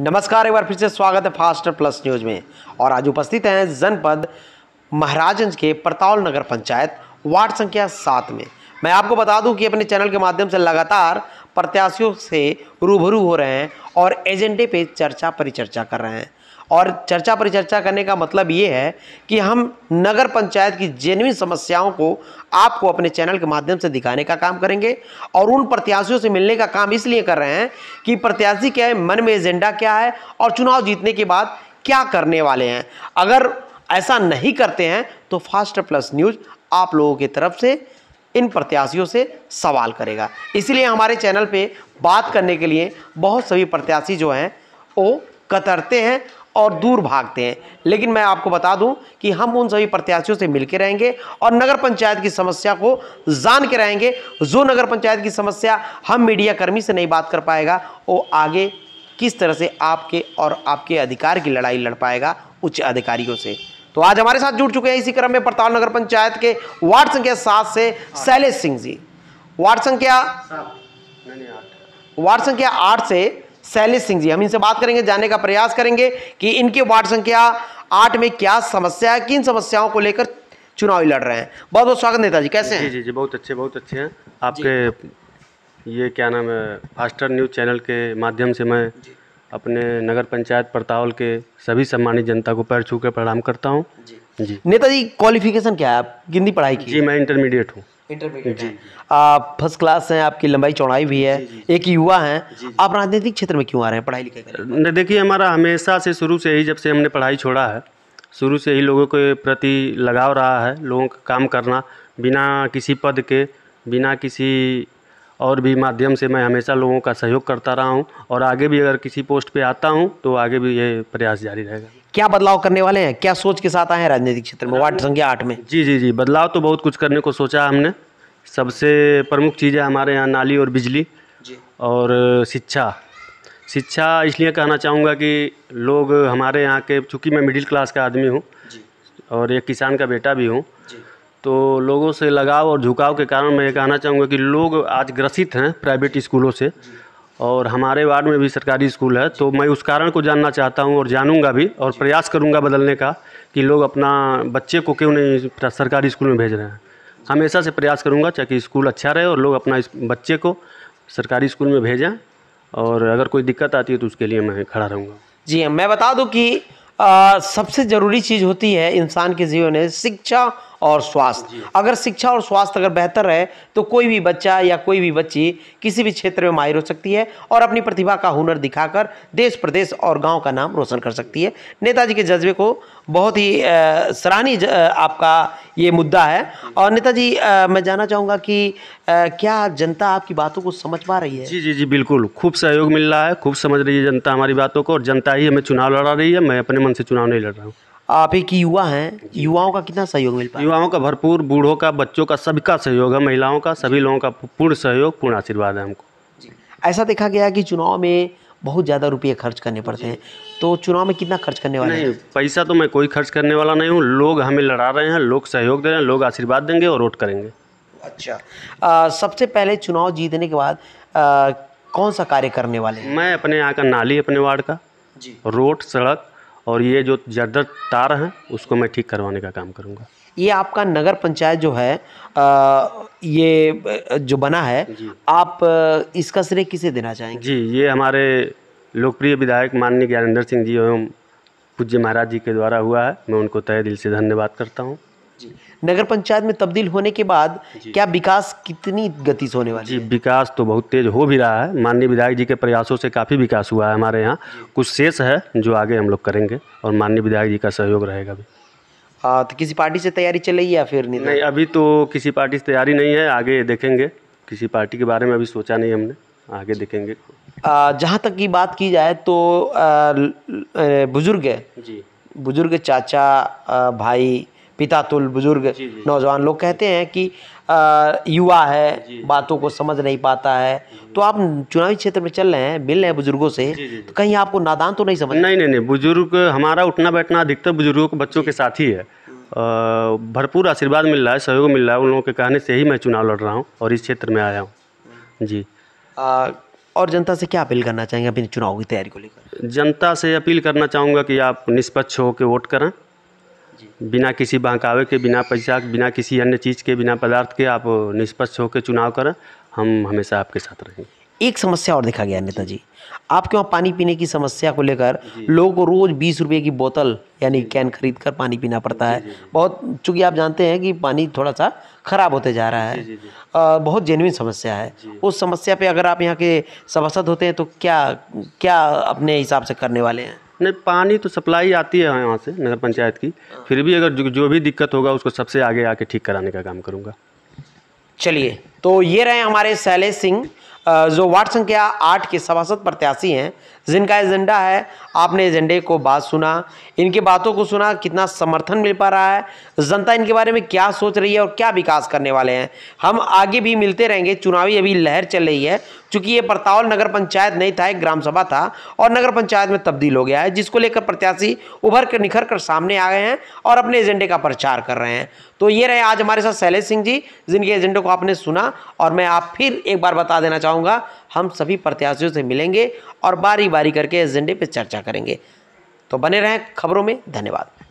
नमस्कार एक बार फिर से स्वागत है फास्टर प्लस न्यूज में और आज उपस्थित हैं जनपद महाराजगंज के प्रतावल नगर पंचायत वार्ड संख्या सात में मैं आपको बता दूं कि अपने चैनल के माध्यम से लगातार प्रत्याशियों से रूबरू हो रहे हैं और एजेंडे पे चर्चा परिचर्चा कर रहे हैं और चर्चा परिचर्चा करने का मतलब ये है कि हम नगर पंचायत की जेनविन समस्याओं को आपको अपने चैनल के माध्यम से दिखाने का काम करेंगे और उन प्रत्याशियों से मिलने का काम इसलिए कर रहे हैं कि प्रत्याशी क्या है मन में एजेंडा क्या है और चुनाव जीतने के बाद क्या करने वाले हैं अगर ऐसा नहीं करते हैं तो फास्ट प्लस न्यूज़ आप लोगों की तरफ से इन प्रत्याशियों से सवाल करेगा इसलिए हमारे चैनल पे बात करने के लिए बहुत सभी प्रत्याशी जो हैं वो कतरते हैं और दूर भागते हैं लेकिन मैं आपको बता दूं कि हम उन सभी प्रत्याशियों से मिलकर रहेंगे और नगर पंचायत की समस्या को जान के रहेंगे जो नगर पंचायत की समस्या हम मीडिया कर्मी से नहीं बात कर पाएगा वो आगे किस तरह से आपके और आपके अधिकार की लड़ाई लड़ पाएगा उच्च अधिकारियों से तो आज हमारे साथ जुड़ चुके हैं इसी क्रम में पड़ताल नगर पंचायत के वार्ड संख्या सात से शैलेश सिंह जी वार्ड संख्या वार्ड संख्या आठ से शैलेश सिंह जी हम इनसे बात करेंगे जानने का प्रयास करेंगे कि इनकी वार्ड संख्या आठ में क्या समस्या है किन समस्याओं को लेकर चुनावी लड़ रहे हैं बहुत बहुत स्वागत नेताजी कैसे हैं जी जी जी बहुत अच्छे बहुत अच्छे हैं आपके ये क्या नाम है फास्टर न्यूज़ चैनल के माध्यम से मैं अपने नगर पंचायत परतावल के सभी सम्मानित जनता को पैर छू कर प्रणाम करता हूँ जी नेताजी क्वालिफिकेशन क्या है आप कितनी पढ़ाई की जी मैं इंटरमीडिएट हूँ इंटरमीडिएट आप फर्स्ट क्लास हैं आपकी लंबाई चौड़ाई भी है जी, जी, एक युवा हैं आप राजनीतिक क्षेत्र में क्यों आ रहे हैं पढ़ाई लिखाई देखिए हमारा हमेशा से शुरू से ही जब से हमने पढ़ाई छोड़ा है शुरू से ही लोगों के प्रति लगाव रहा है लोगों का काम करना बिना किसी पद के बिना किसी और भी माध्यम से मैं हमेशा लोगों का सहयोग करता रहा हूँ और आगे भी अगर किसी पोस्ट पर आता हूँ तो आगे भी ये प्रयास जारी रहेगा क्या बदलाव करने वाले हैं क्या सोच के साथ आए हैं राजनीतिक क्षेत्र में वार्ड संख्या आठ में जी जी जी बदलाव तो बहुत कुछ करने को सोचा हमने सबसे प्रमुख चीज़ है हमारे यहाँ नाली और बिजली और शिक्षा शिक्षा इसलिए कहना चाहूँगा कि लोग हमारे यहाँ के चूँकि मैं मिडिल क्लास का आदमी हूँ और एक किसान का बेटा भी हूँ तो लोगों से लगाव और झुकाव के कारण मैं ये कहना चाहूँगा कि लोग आज ग्रसित हैं प्राइवेट स्कूलों से और हमारे वार्ड में भी सरकारी स्कूल है तो मैं उस कारण को जानना चाहता हूँ और जानूंगा भी और प्रयास करूँगा बदलने का कि लोग अपना बच्चे को क्यों नहीं सरकारी स्कूल में भेज रहे हैं हमेशा से प्रयास करूँगा ताकि स्कूल अच्छा रहे और लोग अपना इस बच्चे को सरकारी स्कूल में भेजें और अगर कोई दिक्कत आती है तो उसके लिए मैं खड़ा रहूँगा जी हाँ, मैं बता दूँ कि आ, सबसे ज़रूरी चीज़ होती है इंसान के जीवन में शिक्षा और स्वास्थ्य अगर शिक्षा और स्वास्थ्य अगर बेहतर रहे तो कोई भी बच्चा या कोई भी बच्ची किसी भी क्षेत्र में माहिर हो सकती है और अपनी प्रतिभा का हुनर दिखाकर देश प्रदेश और गाँव का नाम रोशन कर सकती है नेताजी के जज्बे को बहुत ही सराहनीय आपका ये मुद्दा है और नेताजी मैं जानना चाहूँगा कि क्या जनता आपकी बातों को समझ पा रही है जी जी जी बिल्कुल खूब सहयोग मिल रहा है खूब समझ रही है जनता हमारी बातों को और जनता ही हमें चुनाव लड़ा रही है मैं अपने मन से चुनाव नहीं लड़ रहा हूँ आप एक युवा हैं युवाओं का कितना सहयोग मिल पाया युवाओं का भरपूर बूढ़ों का बच्चों का सबका सहयोग है महिलाओं का सभी लोगों का पूर्ण सहयोग पूर्ण आशीर्वाद है हमको ऐसा देखा गया कि चुनाव में बहुत ज़्यादा रुपये खर्च करने पड़ते हैं तो चुनाव में कितना खर्च करने वाले नहीं पैसा तो मैं कोई खर्च करने वाला नहीं हूँ लोग हमें लड़ा रहे हैं लोग सहयोग दे रहे हैं लोग आशीर्वाद देंगे और वोट करेंगे अच्छा आ, सबसे पहले चुनाव जीतने के बाद आ, कौन सा कार्य करने वाले मैं अपने यहाँ का नाली अपने वार्ड का जी रोड सड़क और ये जो जर्दर तार हैं उसको मैं ठीक करवाने का काम करूँगा ये आपका नगर पंचायत जो है आ, ये जो बना है आप इसका श्रेय किसे देना चाहेंगे जी ये हमारे लोकप्रिय विधायक माननीय ज्ञानेंद्र सिंह जी एवं पूज्य महाराज जी के द्वारा हुआ है मैं उनको तय दिल से धन्यवाद करता हूँ जी नगर पंचायत में तब्दील होने के बाद क्या विकास कितनी गति से होने वाली जी विकास तो बहुत तेज हो भी रहा है माननीय विधायक जी के प्रयासों से काफ़ी विकास हुआ है हमारे यहाँ कुछ शेष है जो आगे हम लोग करेंगे और माननीय विधायक जी का सहयोग रहेगा भी हाँ तो किसी पार्टी से तैयारी चल रही है या फिर नहीं नहीं अभी तो किसी पार्टी से तैयारी नहीं है आगे देखेंगे किसी पार्टी के बारे में अभी सोचा नहीं हमने आगे देखेंगे जहाँ तक की बात की जाए तो बुज़ुर्ग है जी बुज़ुर्ग चाचा भाई पिता तुल बुजुर्ग नौजवान लोग कहते हैं कि आ, युवा है बातों को समझ नहीं पाता है तो आप चुनावी क्षेत्र में चल रहे हैं मिल रहे हैं बुजुर्गों से तो कहीं आपको नादान तो नहीं समझ नहीं नहीं नहीं बुजुर्ग हमारा उठना बैठना अधिकतर बुजुर्गों के बच्चों के साथ ही है हम्म। भरपूर आशीर्वाद मिल रहा है सहयोग मिल रहा है उन लोगों के कहने से ही मैं चुनाव लड़ रहा हूँ और इस क्षेत्र में आया हूँ हम्म। जी और जनता से क्या अपील करना चाहेंगे अपनी चुनाव की तैयारी को लेकर जनता से अपील करना चाहूँगा कि आप निष्पक्ष होकर वोट करें बिना किसी बहकावे के बिना पैसा बिना किसी अन्य चीज़ के बिना पदार्थ के आप निष्पक्ष होकर चुनाव करें हम हमेशा आपके साथ रहेंगे एक समस्या और देखा गया नेताजी आपके वहाँ पानी पीने की समस्या को लेकर लोगों को रोज़ बीस रुपये की बोतल यानी कैन खरीद कर पानी पीना पड़ता है बहुत चूँकि आप जानते हैं कि पानी थोड़ा सा ख़राब होते जा रहा है बहुत जेनविन समस्या है उस समस्या पे अगर आप यहाँ के सभासद होते हैं तो क्या क्या अपने हिसाब से करने वाले हैं नहीं पानी तो सप्लाई आती है यहाँ से नगर पंचायत की हाँ। फिर भी अगर जो, जो भी दिक्कत होगा उसको सबसे आगे आके ठीक कराने का काम करूँगा चलिए तो ये रहे हमारे शैलेश सिंह जो वार्ड संख्या आठ के सभासद प्रत्याशी हैं जिनका एजेंडा है आपने एजेंडे को बात सुना इनके बातों को सुना कितना समर्थन मिल पा रहा है जनता इनके बारे में क्या सोच रही है और क्या विकास करने वाले हैं हम आगे भी मिलते रहेंगे चुनावी अभी लहर चल रही है चूंकि ये परतावल नगर पंचायत नहीं था एक ग्राम सभा था और नगर पंचायत में तब्दील हो गया है जिसको लेकर प्रत्याशी उभर कर निखर कर सामने आ गए हैं और अपने एजेंडे का प्रचार कर रहे हैं तो ये रहे आज हमारे साथ शैलेश सिंह जी जिनके एजेंडे को आपने सुना और मैं आप फिर एक बार बता देना चाहूँगा हम सभी प्रत्याशियों से मिलेंगे और बारी बारी करके एजेंडे पर चर्चा करेंगे तो बने रहें खबरों में धन्यवाद